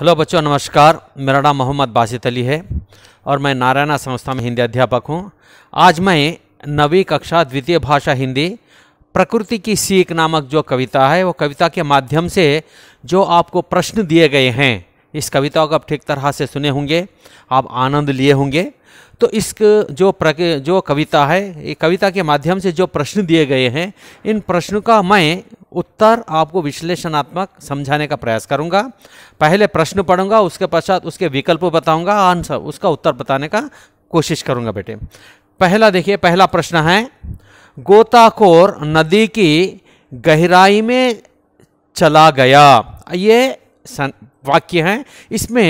hello बच्चों नमस्कार मेरा नाम मोहम्मद बासित अली है और मैं नारायणा संस्था में हिंदी अध्यापक हूँ आज मैं नवी कक्षा द्वितीय भाषा हिंदी प्रकृति की सीख नामक जो कविता है वो कविता के माध्यम से जो आपको प्रश्न दिए गए हैं इस कविता को आप ठीक तरह से सुने होंगे आप आनंद लिए होंगे तो इस जो प्रके जो कविता है ये कविता के माध्यम से जो प्रश्न दिए गए हैं इन प्रश्नों का मैं उत्तर आपको विश्लेषणात्मक समझाने का प्रयास करूंगा पहले प्रश्न पढ़ूंगा उसके पश्चात उसके विकल्प बताऊंगा आंसर उसका उत्तर बताने का कोशिश करूंगा बेटे पहला देखिए पहला प्रश्न है गोताखोर नदी की गहराई में चला गया ये वाक्य है इसमें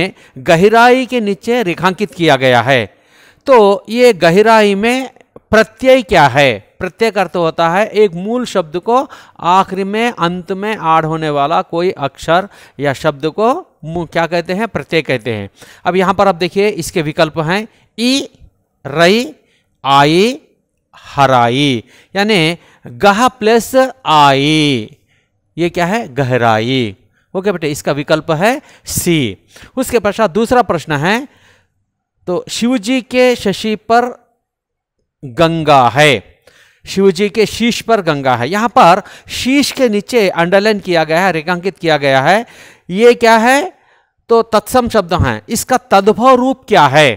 गहराई के नीचे रेखांकित किया गया है तो ये गहराई में प्रत्यय क्या है प्रत्यय अर्थ होता है एक मूल शब्द को आखिर में अंत में आड़ होने वाला कोई अक्षर या शब्द को क्या कहते हैं प्रत्यय कहते हैं अब यहां पर आप देखिए इसके विकल्प हैं ई रई आई हराई यानी गह प्लस आई ये क्या है गहराई ओके बेटे इसका विकल्प है सी उसके पश्चात दूसरा प्रश्न है तो शिव जी के शशि पर गंगा है शिव जी के शीश पर गंगा है यहाँ पर शीश के नीचे अंडरलाइन किया गया है रेखांकित किया गया है ये क्या है तो तत्सम शब्द है इसका तद्भव रूप क्या है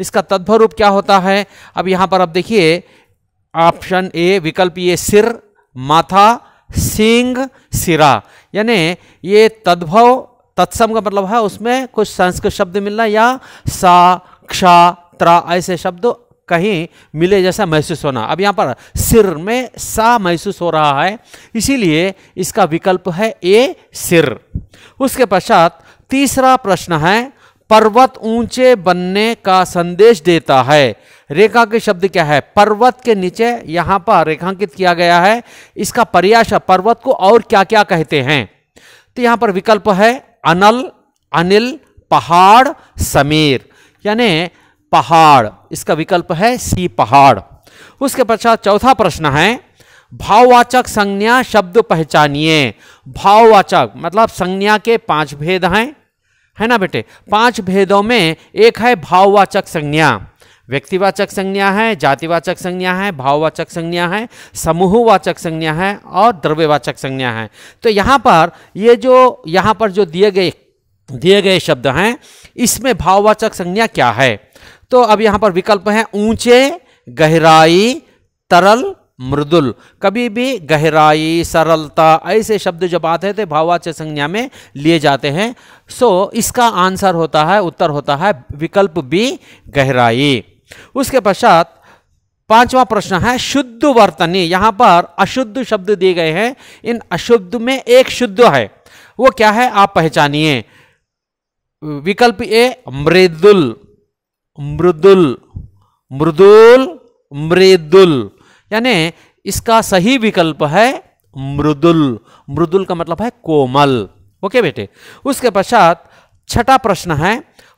इसका तद्भव रूप क्या होता है अब यहां पर आप देखिए ऑप्शन ए विकल्प ये सिर माथा सिंग सिरा यानी ये तद्भव तत्सम का मतलब है उसमें कुछ संस्कृत शब्द मिलना या सा कक्षा त्रा ऐसे शब्द कहीं मिले जैसा महसूस होना अब यहाँ पर सिर में सा महसूस हो रहा है इसीलिए इसका विकल्प है ए सिर उसके पश्चात तीसरा प्रश्न है पर्वत ऊंचे बनने का संदेश देता है रेखा के शब्द क्या है पर्वत के नीचे यहाँ पर रेखांकित किया गया है इसका पर्याश पर्वत को और क्या क्या कहते हैं तो यहाँ पर विकल्प है अनल अनिल पहाड़ समीर यानी पहाड़ इसका विकल्प है सी पहाड़ उसके पश्चात चौथा प्रश्न है भाववाचक संज्ञा शब्द पहचानिए भाववाचक मतलब संज्ञा के पांच भेद हैं है ना बेटे पांच भेदों में एक है भाववाचक संज्ञा व्यक्तिवाचक संज्ञा है जातिवाचक संज्ञा है भाववाचक संज्ञा है समूहवाचक संज्ञा है और द्रव्यवाचक संज्ञा है तो यहाँ पर ये जो यहाँ पर जो दिए गए दिए गए शब्द हैं इसमें भाववाचक संज्ञा क्या है तो अब यहाँ पर विकल्प है ऊंचे गहराई तरल मृदुल कभी भी गहराई सरलता ऐसे शब्द जब आते थे तो भाववाच्य संज्ञा में लिए जाते हैं सो इसका आंसर होता है उत्तर होता है विकल्प बी गहराई उसके पश्चात पांचवा प्रश्न है शुद्ध वर्तनी यहाँ पर अशुद्ध शब्द दिए गए हैं इन अशुद्ध में एक शुद्ध है वो क्या है आप पहचानिए विकल्प ए मृदुल मृदुल मृदुल मृदुल यानी इसका सही विकल्प है मृदुल मृदुल का मतलब है कोमल ओके बेटे उसके पश्चात छठा प्रश्न है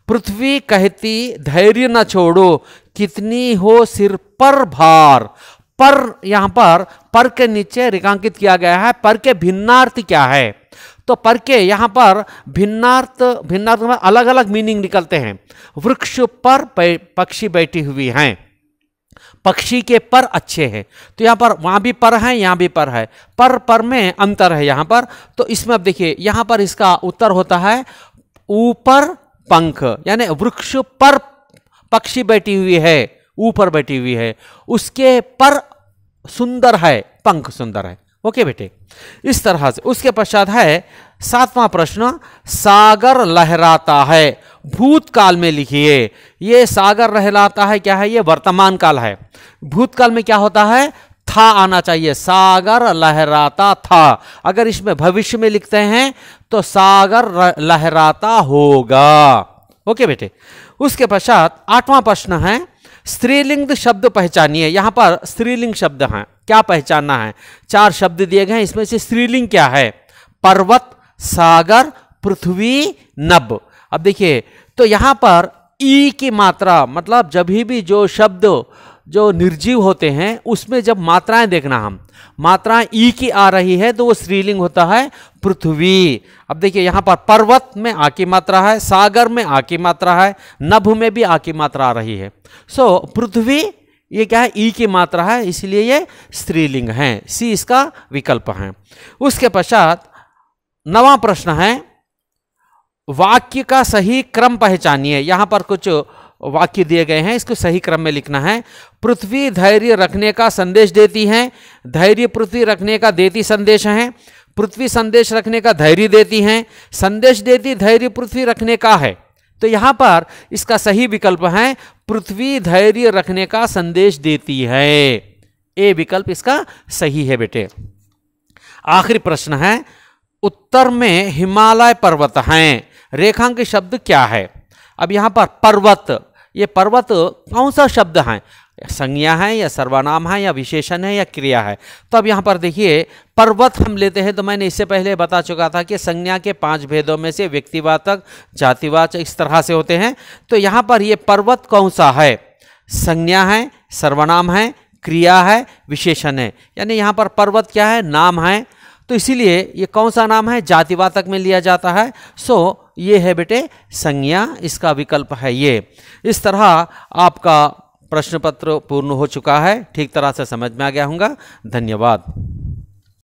पृथ्वी कहती धैर्य न छोड़ो कितनी हो सिर पर भार पर यहां पर पर के नीचे रेखांकित किया गया है पर के भिन्नार्थ क्या है तो पर के यहाँ पर भिन्नार्थ भिन्नार्थ में अलग अलग मीनिंग निकलते हैं वृक्ष पर पक्षी बैठी हुई हैं पक्षी के पर अच्छे हैं तो यहाँ पर वहाँ भी पर है यहाँ भी पर है पर पर में अंतर है यहाँ पर तो इसमें अब देखिए यहाँ पर इसका उत्तर होता है ऊपर पंख यानी वृक्ष पर पक्षी बैठी हुई है ऊपर बैठी हुई है उसके पर सुंदर है पंख सुंदर है ओके बेटे इस तरह से उसके पश्चात है सातवां प्रश्न सागर लहराता है भूतकाल में लिखिए यह सागर लहराता है क्या है ये वर्तमान काल है भूतकाल में क्या होता है था आना चाहिए सागर लहराता था अगर इसमें भविष्य में लिखते हैं तो सागर लहराता होगा ओके बेटे उसके पश्चात आठवां प्रश्न है स्त्रीलिंग शब्द पहचानिए यहां पर स्त्रीलिंग शब्द हैं क्या पहचानना है चार शब्द दिए गए हैं इसमें से श्रीलिंग क्या है पर्वत सागर पृथ्वी नभ अब देखिए तो यहाँ पर ई की मात्रा मतलब जब भी जो शब्द जो निर्जीव होते हैं उसमें जब मात्राएं देखना हम मात्राएं ई की आ रही है तो वो श्रीलिंग होता है पृथ्वी अब देखिए यहाँ पर पर्वत में आ की मात्रा है सागर में आ की मात्रा है नभ में भी आ की मात्रा आ रही है सो so, पृथ्वी ये क्या है ई की मात्रा है इसलिए ये स्त्रीलिंग है सी इसका विकल्प है उसके पश्चात नवा प्रश्न है वाक्य का सही क्रम पहचानिए यहां पर कुछ वाक्य दिए गए हैं इसको सही क्रम में लिखना है पृथ्वी धैर्य रखने का संदेश देती है धैर्य पृथ्वी रखने का देती संदेश है पृथ्वी संदेश रखने का धैर्य देती है संदेश देती धैर्य पृथ्वी रखने का है तो यहां पर इसका सही विकल्प है पृथ्वी धैर्य रखने का संदेश देती है ए विकल्प इसका सही है बेटे आखिरी प्रश्न है उत्तर में हिमालय पर्वत हैं के शब्द क्या है अब यहां पर पर्वत ये पर्वत कौन सा शब्द है संज्ञा है या सर्वनाम है या विशेषण है या क्रिया है तो अब यहाँ पर देखिए पर्वत हम लेते हैं तो मैंने इससे पहले बता चुका था कि संज्ञा के पांच भेदों में से व्यक्तिवाचक जातिवाचक इस तरह से होते हैं तो यहाँ पर ये पर्वत कौन सा है संज्ञा है सर्वनाम है क्रिया है विशेषण है यानी यहाँ पर पर्वत क्या है नाम है तो इसीलिए ये कौन सा नाम है जातिवाचक में लिया जाता है सो ये है बेटे संज्ञा इसका विकल्प है ये इस तरह आपका प्रश्न पत्र पूर्ण हो चुका है ठीक तरह से समझ में आ गया होगा धन्यवाद